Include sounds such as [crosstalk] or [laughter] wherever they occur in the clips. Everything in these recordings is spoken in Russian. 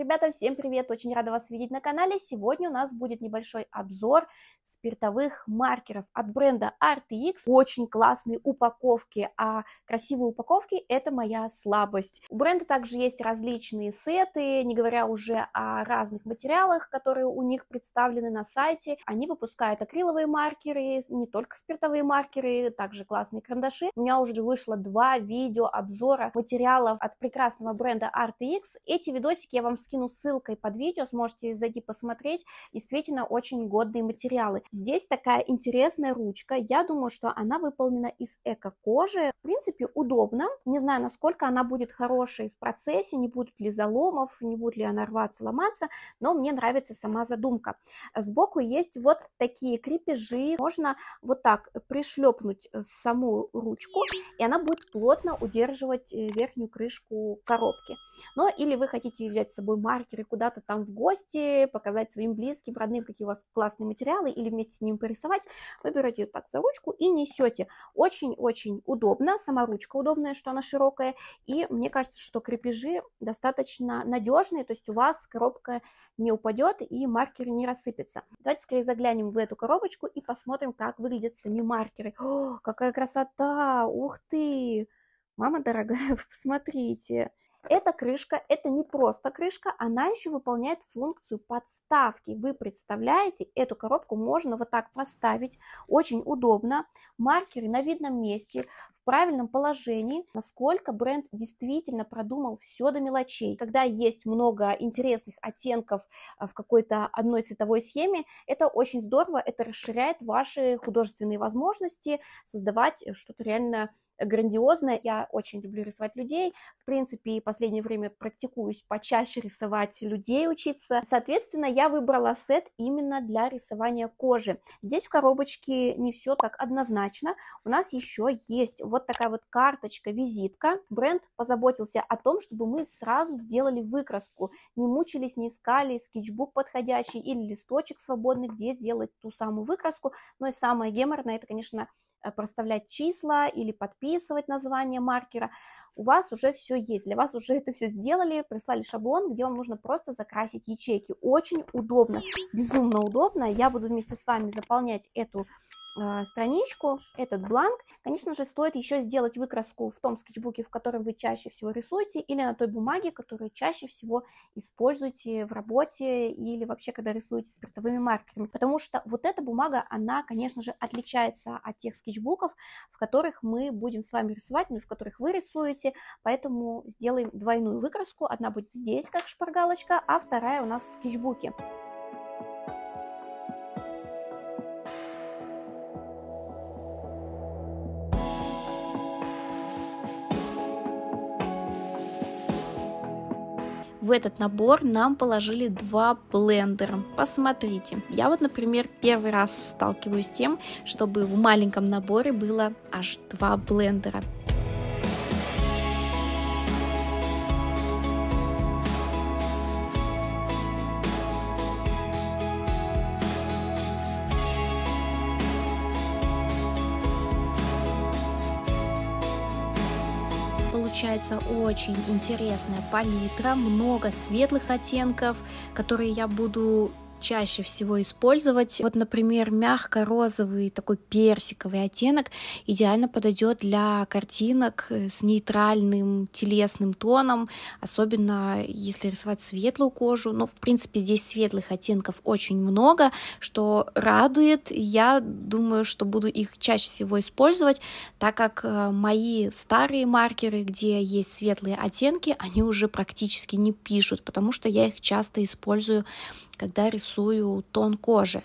Ребята, всем привет! Очень рада вас видеть на канале. Сегодня у нас будет небольшой обзор спиртовых маркеров от бренда RTX. Очень классные упаковки, а красивые упаковки – это моя слабость. У бренда также есть различные сеты, не говоря уже о разных материалах, которые у них представлены на сайте. Они выпускают акриловые маркеры, не только спиртовые маркеры, также классные карандаши. У меня уже вышло два видео обзора материалов от прекрасного бренда RTX. Эти видосики я вам скину скину ссылкой под видео, сможете зайти посмотреть. Действительно, очень годные материалы. Здесь такая интересная ручка. Я думаю, что она выполнена из эко-кожи. В принципе, удобно. Не знаю, насколько она будет хорошей в процессе, не будет ли заломов, не будет ли она рваться, ломаться, но мне нравится сама задумка. Сбоку есть вот такие крепежи. Можно вот так пришлепнуть э, саму ручку, и она будет плотно удерживать э, верхнюю крышку коробки. Ну, или вы хотите взять с собой маркеры куда-то там в гости, показать своим близким, родным, какие у вас классные материалы, или вместе с ним порисовать, вы берете так за ручку и несете. Очень-очень удобно, сама ручка удобная, что она широкая, и мне кажется, что крепежи достаточно надежные, то есть у вас коробка не упадет и маркер не рассыпется. Давайте скорее заглянем в эту коробочку и посмотрим, как выглядят сами маркеры. О, какая красота! Ух ты! Мама дорогая, [laughs] посмотрите. Эта крышка, это не просто крышка, она еще выполняет функцию подставки. Вы представляете, эту коробку можно вот так поставить, очень удобно. Маркеры на видном месте, в правильном положении, насколько бренд действительно продумал все до мелочей. Когда есть много интересных оттенков а, в какой-то одной цветовой схеме, это очень здорово, это расширяет ваши художественные возможности создавать э, что-то реально грандиозная. Я очень люблю рисовать людей. В принципе, и последнее время практикуюсь почаще рисовать людей, учиться. Соответственно, я выбрала сет именно для рисования кожи. Здесь в коробочке не все так однозначно. У нас еще есть вот такая вот карточка, визитка. Бренд позаботился о том, чтобы мы сразу сделали выкраску. Не мучились, не искали скетчбук подходящий или листочек свободный, где сделать ту самую выкраску. Ну и самое геморное, это, конечно, Э, проставлять числа или подписывать название маркера, у вас уже все есть, для вас уже это все сделали, прислали шаблон, где вам нужно просто закрасить ячейки. Очень удобно, безумно удобно. Я буду вместе с вами заполнять эту а, страничку, этот бланк, конечно же, стоит еще сделать выкраску в том скетчбуке, в котором вы чаще всего рисуете, или на той бумаге, которую чаще всего используете в работе или вообще, когда рисуете спиртовыми маркерами. Потому что вот эта бумага, она, конечно же, отличается от тех скетчбуков, в которых мы будем с вами рисовать, ну и в которых вы рисуете, поэтому сделаем двойную выкраску. Одна будет здесь, как шпаргалочка, а вторая у нас в скетчбуке. В этот набор нам положили два блендера. Посмотрите. Я вот, например, первый раз сталкиваюсь с тем, чтобы в маленьком наборе было аж два блендера. получается очень интересная палитра, много светлых оттенков, которые я буду чаще всего использовать. Вот, например, мягко-розовый такой персиковый оттенок идеально подойдет для картинок э, с нейтральным телесным тоном, особенно если рисовать светлую кожу. Но, ну, в принципе, здесь светлых оттенков очень много, что радует. Я думаю, что буду их чаще всего использовать, так как э, мои старые маркеры, где есть светлые оттенки, они уже практически не пишут, потому что я их часто использую когда рисую тон кожи.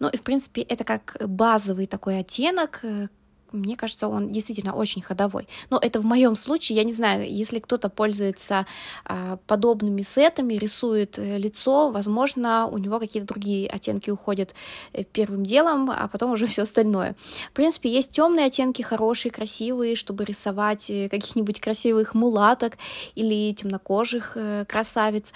Ну и, в принципе, это как базовый такой оттенок, э, мне кажется, он действительно очень ходовой. Но это в моем случае, я не знаю, если кто-то пользуется а, подобными сетами, рисует э, лицо, возможно, у него какие-то другие оттенки уходят э, первым делом, а потом уже [laughs] все остальное. В принципе, есть темные оттенки, хорошие, красивые, чтобы рисовать э, каких-нибудь красивых мулаток или темнокожих красавиц.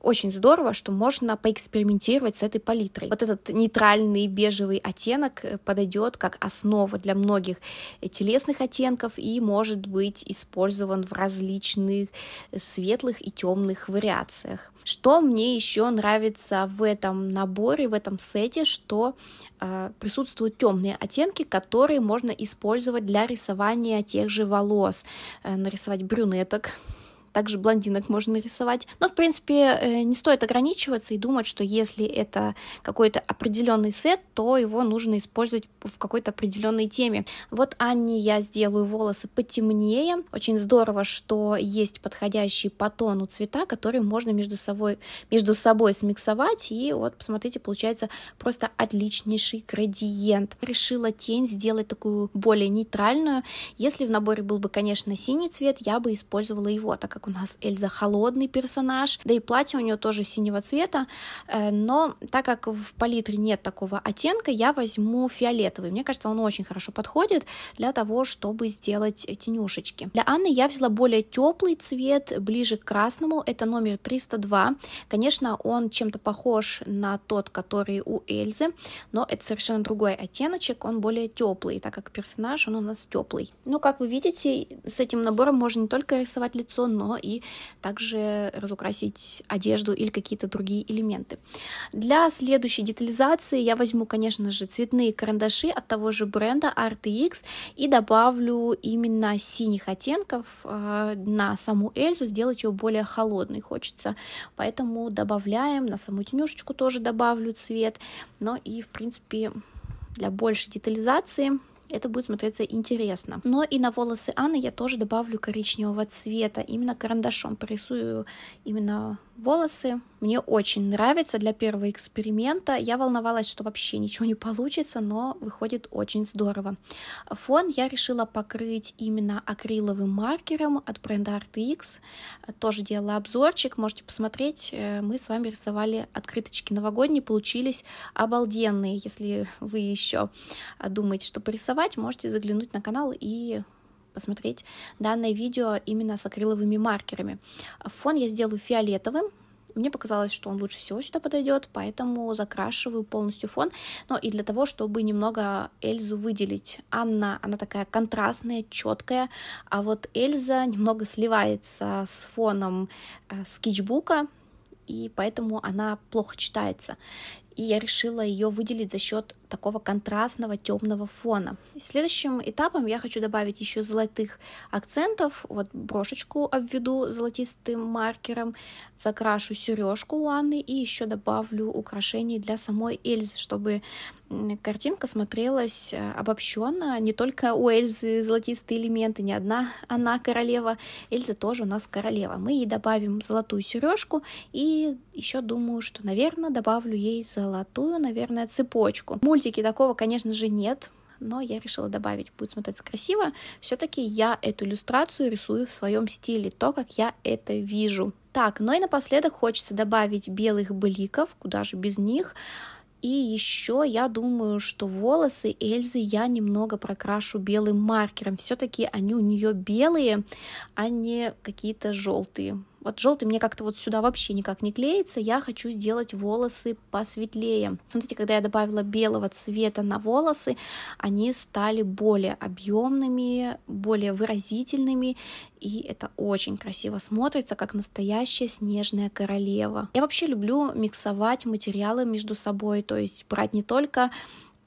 Очень здорово, что можно поэкспериментировать с этой палитрой. Вот этот нейтральный бежевый оттенок подойдет как основа для многих многих телесных оттенков и может быть использован в различных светлых и темных вариациях. Что мне еще нравится в этом наборе, в этом сете, что э, присутствуют темные оттенки, которые можно использовать для рисования тех же волос, э, нарисовать брюнеток, также блондинок можно нарисовать. Но, в принципе, э, не стоит ограничиваться и думать, что если это какой-то определенный сет, то его нужно использовать в какой-то определенной теме. Вот Анне я сделаю волосы потемнее. Очень здорово, что есть подходящие по тону цвета, которые можно между собой, между собой смиксовать. И вот, посмотрите, получается просто отличнейший градиент. Решила тень сделать такую более нейтральную. Если в наборе был бы, конечно, синий цвет, я бы использовала его, так как как у нас Эльза холодный персонаж, да и платье у нее тоже синего цвета, э, но так как в палитре нет такого оттенка, я возьму фиолетовый. Мне кажется, он очень хорошо подходит для того, чтобы сделать тенюшечки. Для Анны я взяла более теплый цвет, ближе к красному, это номер 302. Конечно, он чем-то похож на тот, который у Эльзы, но это совершенно другой оттеночек, он более теплый, так как персонаж, он у нас теплый. Ну, как вы видите, с этим набором можно не только рисовать лицо, но и также разукрасить одежду или какие-то другие элементы. Для следующей детализации я возьму, конечно же, цветные карандаши от того же бренда RTX и добавлю именно синих оттенков э, на саму Эльзу, сделать ее более холодной хочется. Поэтому добавляем, на саму тенюшечку тоже добавлю цвет, но и, в принципе, для большей детализации это будет смотреться интересно. Но и на волосы Анны я тоже добавлю коричневого цвета, именно карандашом порисую именно волосы. Мне очень нравится для первого эксперимента. Я волновалась, что вообще ничего не получится, но выходит очень здорово. Фон я решила покрыть именно акриловым маркером от бренда RTX. Тоже делала обзорчик, можете посмотреть. Э, мы с вами рисовали открыточки новогодние, получились обалденные. Если вы еще думаете, что порисовать, можете заглянуть на канал и посмотреть данное видео именно с акриловыми маркерами. Фон я сделаю фиолетовым, мне показалось, что он лучше всего сюда подойдет, поэтому закрашиваю полностью фон, но и для того, чтобы немного Эльзу выделить. Анна, она такая контрастная, четкая, а вот Эльза немного сливается с фоном э, скетчбука, и поэтому она плохо читается. И я решила ее выделить за счет такого контрастного темного фона. Следующим этапом я хочу добавить еще золотых акцентов. Вот брошечку обведу золотистым маркером, закрашу сережку у Анны и еще добавлю украшений для самой Эльзы, чтобы картинка смотрелась э, обобщенно, не только у Эльзы золотистые элементы, не одна она королева, Эльза тоже у нас королева. Мы ей добавим золотую сережку и еще думаю, что, наверное, добавлю ей золотую, наверное, цепочку. Мультики такого, конечно же, нет, но я решила добавить, будет смотреться красиво. Все-таки я эту иллюстрацию рисую в своем стиле, то, как я это вижу. Так, ну и напоследок хочется добавить белых бликов, куда же без них. И еще я думаю, что волосы Эльзы я немного прокрашу белым маркером. Все-таки они у нее белые, а не какие-то желтые. Вот желтый мне как-то вот сюда вообще никак не клеится. Я хочу сделать волосы посветлее. Смотрите, когда я добавила белого цвета на волосы, они стали более объемными, более выразительными. И это очень красиво смотрится, как настоящая снежная королева. Я вообще люблю миксовать материалы между собой, то есть брать не только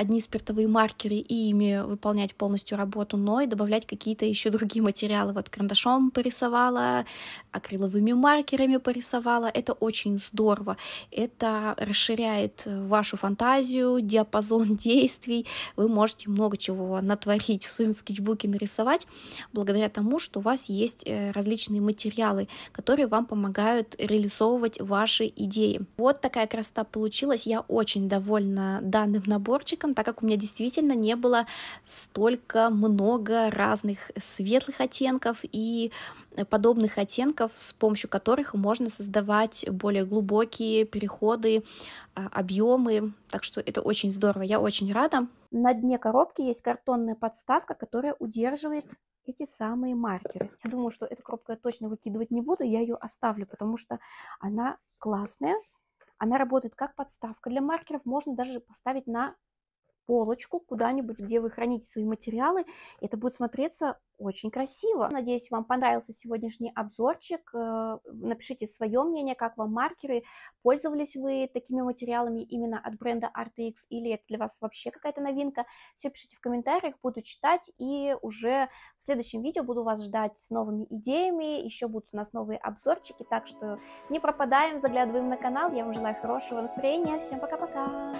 одни спиртовые маркеры и ими выполнять полностью работу, но и добавлять какие-то еще другие материалы. Вот карандашом порисовала, акриловыми маркерами порисовала. Это очень здорово. Это расширяет вашу фантазию, диапазон [laughs] действий. Вы можете много чего натворить в своем скетчбуке, нарисовать, благодаря тому, что у вас есть э, различные материалы, которые вам помогают реализовывать ваши идеи. Вот такая красота получилась. Я очень довольна данным наборчиком оттенкам, так как у меня действительно не было столько много разных светлых оттенков и подобных оттенков, с помощью которых можно создавать более глубокие переходы, а, объемы. Так что это очень здорово, я очень рада. На дне коробки есть картонная подставка, которая удерживает эти самые маркеры. Я думаю, что эту коробку я точно выкидывать не буду, я ее оставлю, потому что она классная, она работает как подставка для маркеров, можно даже поставить на полочку куда-нибудь, где вы храните свои материалы. Это будет смотреться очень красиво. Надеюсь, вам понравился сегодняшний обзорчик. Э, напишите свое мнение, как вам маркеры. Пользовались вы такими материалами именно от бренда RTX или это для вас вообще какая-то новинка? Все пишите в комментариях, буду читать и уже в следующем видео буду вас ждать с новыми идеями. Еще будут у нас новые обзорчики, так что не пропадаем, заглядываем на канал. Я вам желаю хорошего настроения. Всем пока-пока!